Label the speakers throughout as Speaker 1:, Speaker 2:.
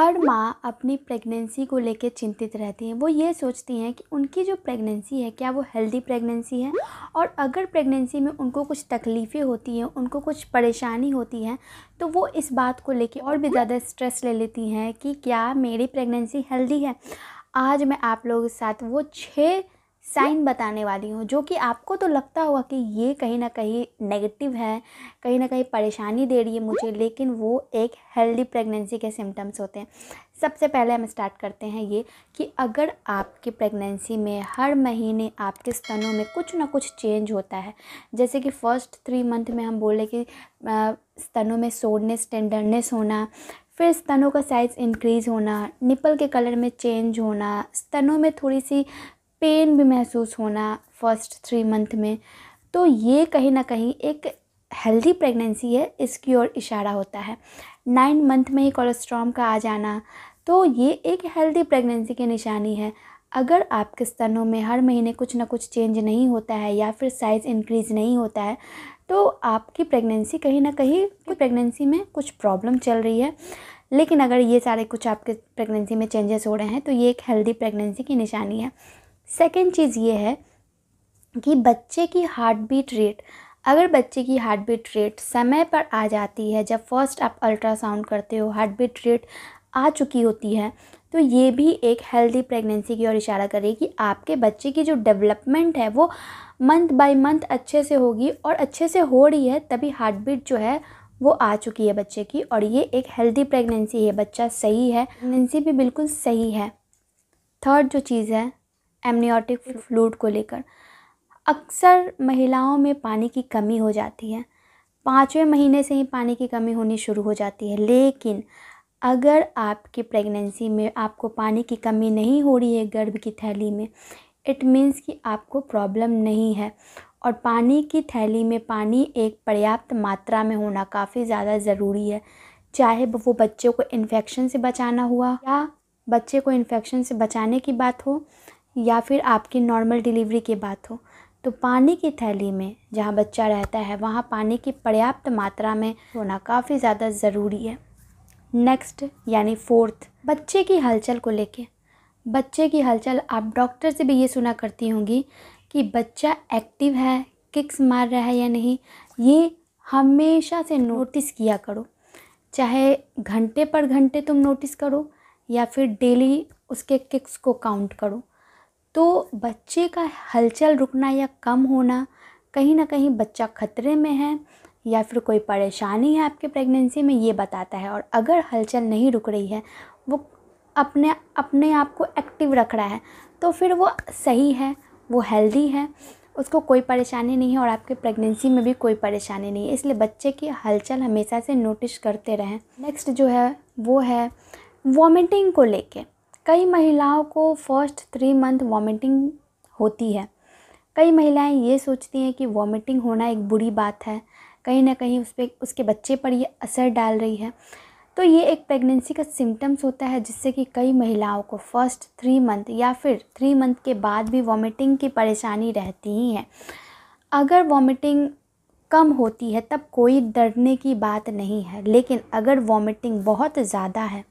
Speaker 1: हर माँ अपनी प्रेगनेंसी को लेकर चिंतित रहती हैं वो ये सोचती हैं कि उनकी जो प्रेगनेंसी है क्या वो हेल्दी प्रेगनेंसी है और अगर प्रेगनेंसी में उनको कुछ तकलीफ़ें होती हैं उनको कुछ परेशानी होती है तो वो इस बात को लेकर और भी ज़्यादा स्ट्रेस ले लेती हैं कि क्या मेरी प्रेगनेंसी हेल्दी है आज मैं आप लोगों के साथ वो छः साइन बताने वाली हूँ जो कि आपको तो लगता होगा कि ये कहीं ना कहीं नेगेटिव है कहीं ना कहीं परेशानी दे रही है मुझे लेकिन वो एक हेल्दी प्रेगनेंसी के सिम्टम्स होते हैं सबसे पहले हम स्टार्ट करते हैं ये कि अगर आपकी प्रेगनेंसी में हर महीने आपके स्तनों में कुछ ना कुछ चेंज होता है जैसे कि फ़र्स्ट थ्री मंथ में हम बोले कि स्तनों में सोडनेस टेंडरनेस होना फिर स्तनों का साइज़ इंक्रीज़ होना निपल के कलर में चेंज होना स्तनों में थोड़ी सी पेन भी महसूस होना फर्स्ट थ्री मंथ में तो ये कहीं ना कहीं एक हेल्दी प्रेगनेंसी है इसकी ओर इशारा होता है नाइन मंथ में ही कोलेस्ट्रॉम का आ जाना तो ये एक हेल्दी प्रेगनेंसी की निशानी है अगर आपके स्तनों में हर महीने कुछ ना कुछ चेंज नहीं होता है या फिर साइज़ इंक्रीज़ नहीं होता है तो आपकी प्रेगनेंसी कहीं ना कहीं प्रेगनेंसी में कुछ प्रॉब्लम चल रही है लेकिन अगर ये सारे कुछ आपके प्रेगनेंसी में चेंजेस हो रहे हैं तो ये एक हेल्दी प्रेगनेंसी की निशानी है सेकेंड चीज़ ये है कि बच्चे की हार्ट बीट रेट अगर बच्चे की हार्ट बीट रेट समय पर आ जाती है जब फर्स्ट आप अल्ट्रासाउंड करते हो हार्ट बीट रेट आ चुकी होती है तो ये भी एक हेल्दी प्रेगनेंसी की ओर इशारा करेगी कि आपके बच्चे की जो डेवलपमेंट है वो मंथ बाय मंथ अच्छे से होगी और अच्छे से हो रही है तभी हार्ट बीट जो है वो आ चुकी है बच्चे की और ये एक हेल्दी प्रेगनेंसी है बच्चा सही है प्रेगनेंसी भी बिल्कुल सही है थर्ड जो चीज़ है एमनियोटिक फ्लूड को लेकर अक्सर महिलाओं में पानी की कमी हो जाती है पाँचवें महीने से ही पानी की कमी होनी शुरू हो जाती है लेकिन अगर आपकी प्रेगनेंसी में आपको पानी की कमी नहीं हो रही है गर्भ की थैली में इट मीन्स कि आपको प्रॉब्लम नहीं है और पानी की थैली में पानी एक पर्याप्त मात्रा में होना काफ़ी ज़्यादा ज़रूरी है चाहे वो बच्चे को इन्फेक्शन से बचाना हुआ या बच्चे को इन्फेक्शन से बचाने की बात हो या फिर आपकी नॉर्मल डिलीवरी की बात हो तो पानी की थैली में जहाँ बच्चा रहता है वहाँ पानी की पर्याप्त मात्रा में होना काफ़ी ज़्यादा ज़रूरी है नेक्स्ट यानी फोर्थ बच्चे की हलचल को लेके बच्चे की हलचल आप डॉक्टर से भी ये सुना करती होंगी कि बच्चा एक्टिव है किक्स मार रहा है या नहीं ये हमेशा से नोटिस किया करो चाहे घंटे पर घंटे तुम नोटिस करो या फिर डेली उसके किक्स को काउंट करो तो बच्चे का हलचल रुकना या कम होना कहीं ना कहीं बच्चा खतरे में है या फिर कोई परेशानी है आपके प्रेगनेंसी में ये बताता है और अगर हलचल नहीं रुक रही है वो अपने अपने आप को एक्टिव रख रहा है तो फिर वो सही है वो हेल्दी है उसको कोई परेशानी नहीं है और आपके प्रेगनेंसी में भी कोई परेशानी नहीं है इसलिए बच्चे की हलचल हमेशा से नोटिस करते रहें नेक्स्ट जो है वो है वॉमिटिंग को लेके कई महिलाओं को फर्स्ट थ्री मंथ वॉमिटिंग होती है कई महिलाएं ये सोचती हैं कि वॉमिटिंग होना एक बुरी बात है कहीं ना कहीं उस पर उसके बच्चे पर ये असर डाल रही है तो ये एक प्रेगनेंसी का सिम्टम्स होता है जिससे कि कई महिलाओं को फर्स्ट थ्री मंथ या फिर थ्री मंथ के बाद भी वॉमिटिंग की परेशानी रहती ही है अगर वॉमिटिंग कम होती है तब कोई डरने की बात नहीं है लेकिन अगर वॉमिटिंग बहुत ज़्यादा है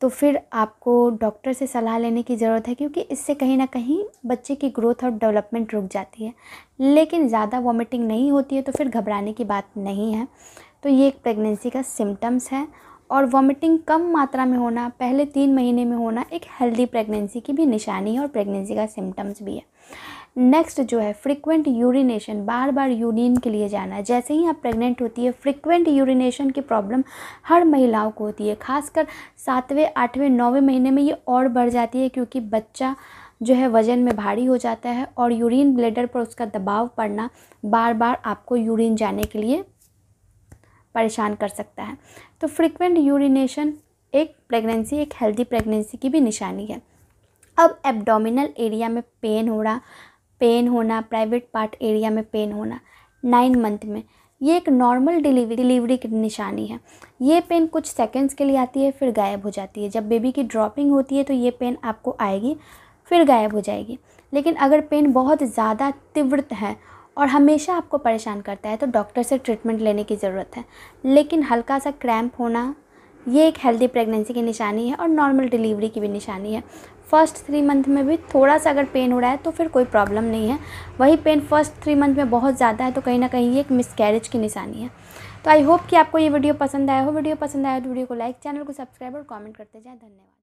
Speaker 1: तो फिर आपको डॉक्टर से सलाह लेने की ज़रूरत है क्योंकि इससे कहीं ना कहीं बच्चे की ग्रोथ और डेवलपमेंट रुक जाती है लेकिन ज़्यादा वॉमिटिंग नहीं होती है तो फिर घबराने की बात नहीं है तो ये एक प्रेगनेंसी का सिम्टम्स है और वॉमिटिंग कम मात्रा में होना पहले तीन महीने में होना एक हेल्दी प्रेगनेंसी की भी निशानी है और प्रेगनेंसी का सिम्टम्स भी है नेक्स्ट जो है फ्रिक्वेंट यूरिनेशन बार बार यूरिन के लिए जाना जैसे ही आप प्रेग्नेंट होती है फ्रिक्वेंट यूरिनेशन की प्रॉब्लम हर महिलाओं को होती है खासकर सातवें आठवें नौवें महीने में ये और बढ़ जाती है क्योंकि बच्चा जो है वज़न में भारी हो जाता है और यूरिन ब्लेडर पर उसका दबाव पड़ना बार बार आपको यूरिन जाने के लिए परेशान कर सकता है तो फ्रिक्वेंट यूरिनेशन एक प्रेगनेंसी एक हेल्दी प्रेगनेंसी की भी निशानी है अब एब्डोमिनल एरिया में पेन हो रहा पेन होना प्राइवेट पार्ट एरिया में पेन होना नाइन मंथ में ये एक नॉर्मल डिलीवरी डिलीवरी की निशानी है ये पेन कुछ सेकंड्स के लिए आती है फिर गायब हो जाती है जब बेबी की ड्रॉपिंग होती है तो ये पेन आपको आएगी फिर गायब हो जाएगी लेकिन अगर पेन बहुत ज़्यादा तीव्र है और हमेशा आपको परेशान करता है तो डॉक्टर से ट्रीटमेंट लेने की ज़रूरत है लेकिन हल्का सा क्रैम्प होना ये एक हेल्दी प्रेगनेंसी की निशानी है और नॉर्मल डिलीवरी की भी निशानी है फर्स्ट थ्री मंथ में भी थोड़ा सा अगर पेन हो रहा है तो फिर कोई प्रॉब्लम नहीं है वही पेन फर्स्ट थ्री मंथ में बहुत ज़्यादा है तो कहीं ना कहीं ये एक मिसकैरेज की निशानी है तो आई होप कि आपको ये वीडियो पसंद आया हो वीडियो पसंद आया हो तो वीडियो को लाइक चैनल को सब्सक्राइब और कॉमेंट करते जाएँ धन्यवाद